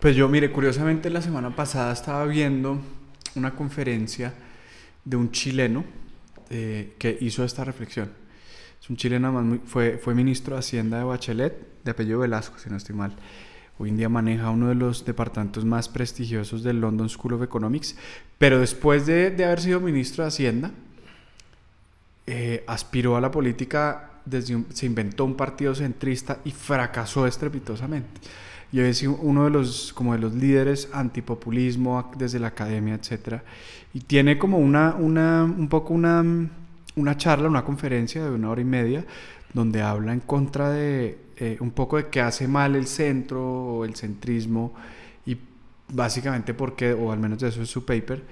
Pues yo, mire, curiosamente la semana pasada estaba viendo una conferencia de un chileno eh, que hizo esta reflexión. Es un chileno, fue, ministro de Hacienda de Bachelet, de apellido Velasco, si no estoy mal. Hoy en día maneja uno de los departamentos más prestigiosos del London School of Economics, pero después de, haber sido ministro de Hacienda, eh, aspiró a la política, se inventó un partido centrista y fracasó estrepitosamente y es uno de los, como de los líderes antipopulismo desde la academia, etc. Y tiene como una, una, un poco una, una charla, una conferencia de una hora y media, donde habla en contra de eh, un poco de qué hace mal el centro o el centrismo y básicamente porque, o al menos de eso es su paper,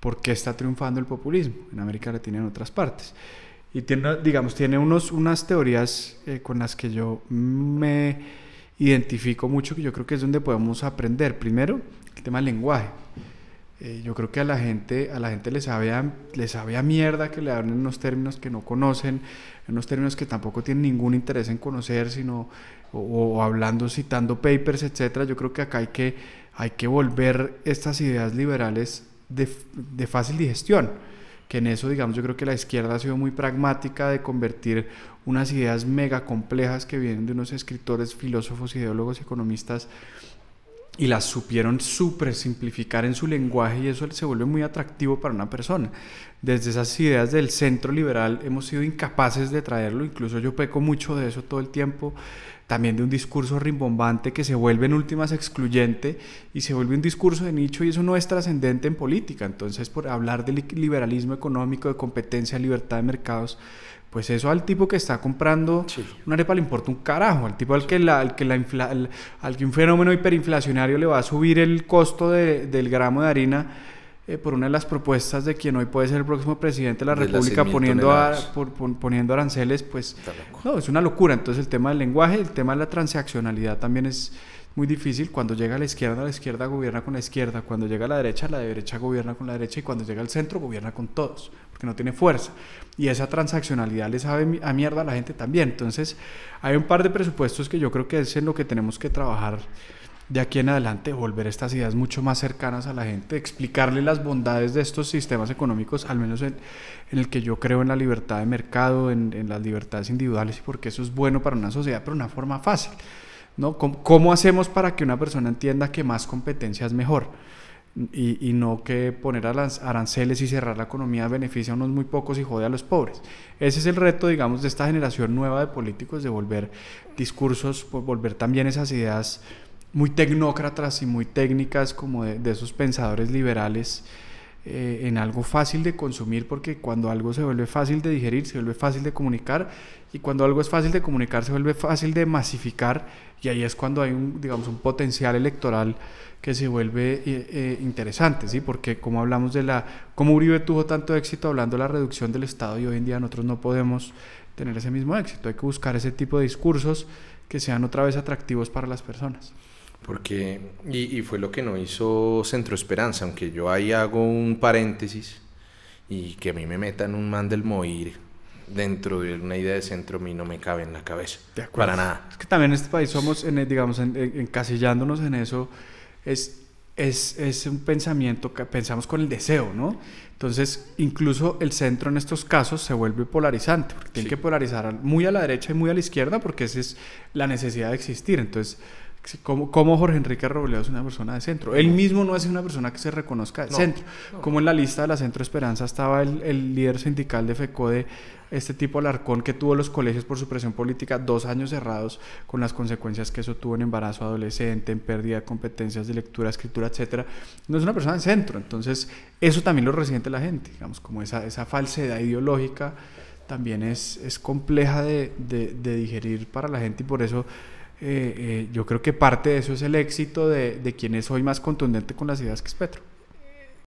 por qué está triunfando el populismo en América Latina y en otras partes. Y tiene, digamos, tiene unos, unas teorías eh, con las que yo me identifico mucho que yo creo que es donde podemos aprender. Primero, el tema del lenguaje. Eh, yo creo que a la gente, a la gente le, sabe a, le mierda que le hablen unos términos que no conocen, unos términos que tampoco tienen ningún interés en conocer, sino o, hablando, citando papers, etcétera. Yo creo que acá hay que, hay que volver estas ideas liberales de fácil digestión que en eso, digamos, yo creo que la izquierda ha sido muy pragmática de convertir unas ideas mega complejas que vienen de unos escritores, filósofos, ideólogos, economistas, y las supieron súper simplificar en su lenguaje y eso se vuelve muy atractivo para una persona. Desde esas ideas del centro liberal hemos sido incapaces de traerlo, incluso yo peco mucho de eso todo el tiempo, también de un discurso rimbombante que se vuelve en últimas excluyente y se vuelve un discurso de nicho y eso no es trascendente en política. Entonces, por hablar del liberalismo económico, de competencia, libertad de mercados, pues eso al tipo que está comprando una arepa le importa un carajo, al tipo al que, la, al que la infla, al, que un fenómeno hiperinflacionario le va a subir el costo del gramo de harina eh, por una de las propuestas de quien hoy puede ser el próximo presidente de la República poniendo, por, poniendo aranceles, pues no, es una locura. Entonces el tema del lenguaje, el tema de la transaccionalidad también es muy difícil. Cuando llega a la izquierda, la izquierda gobierna con la izquierda. Cuando llega a la derecha, la derecha gobierna con la derecha. Y cuando llega al centro, gobierna con todos, porque no tiene fuerza. Y esa transaccionalidad le sabe a mierda a la gente también. Entonces hay un par de presupuestos que yo creo que es en lo que tenemos que trabajar de aquí en adelante volver estas ideas mucho más cercanas a la gente, explicarle las bondades de estos sistemas económicos, al menos en, el que yo creo en la libertad de mercado, en, las libertades individuales y porque eso es bueno para una sociedad, pero de una forma fácil. ¿no? ¿Cómo, hacemos para que una persona entienda que más competencia es mejor? Y, y, no que poner aranceles y cerrar la economía beneficia a unos muy pocos y jode a los pobres. Ese es el reto, digamos, de esta generación nueva de políticos, de volver discursos, pues, volver también esas ideas muy tecnócratas y muy técnicas como de, esos pensadores liberales eh, en algo fácil de consumir porque cuando algo se vuelve fácil de digerir, se vuelve fácil de comunicar y cuando algo es fácil de comunicar, se vuelve fácil de masificar y ahí es cuando hay un, digamos, un potencial electoral que se vuelve eh, eh, interesante, ¿sí? Porque como hablamos de la... como Uribe tuvo tanto éxito hablando de la reducción del Estado y hoy en día nosotros no podemos tener ese mismo éxito, hay que buscar ese tipo de discursos que sean otra vez atractivos para las personas. Porque, y, fue lo que no hizo Centro Esperanza, aunque yo ahí hago un paréntesis y que a mí me metan un mandelmoir dentro de una idea de centro, a mí no me cabe en la cabeza. para nada. Es que también en este país somos, en, eh, digamos, encasillándonos en eso, es es, es, un pensamiento que pensamos con el deseo, ¿no? Entonces, incluso el centro en estos casos se vuelve polarizante, porque tiene que polarizar muy a la derecha y muy a la izquierda, porque esa es la necesidad de existir. Entonces, como, Jorge Enrique Robledo es una persona de centro. Él mismo no es una persona que se reconozca de centro. Como en la lista de la Centro Esperanza estaba el, líder sindical de FECODE, este tipo Alarcón, que tuvo los colegios por su presión política dos años cerrados, con las consecuencias que eso tuvo en embarazo adolescente, en pérdida de competencias de lectura, escritura, etcétera. No es una persona de centro. Entonces, eso también lo resiente la gente, digamos, como esa, esa falsedad ideológica también es, es compleja de, de digerir para la gente y por eso eh, eh, yo creo que parte de eso es el éxito de, de quien es hoy más contundente con las ideas que es Petro.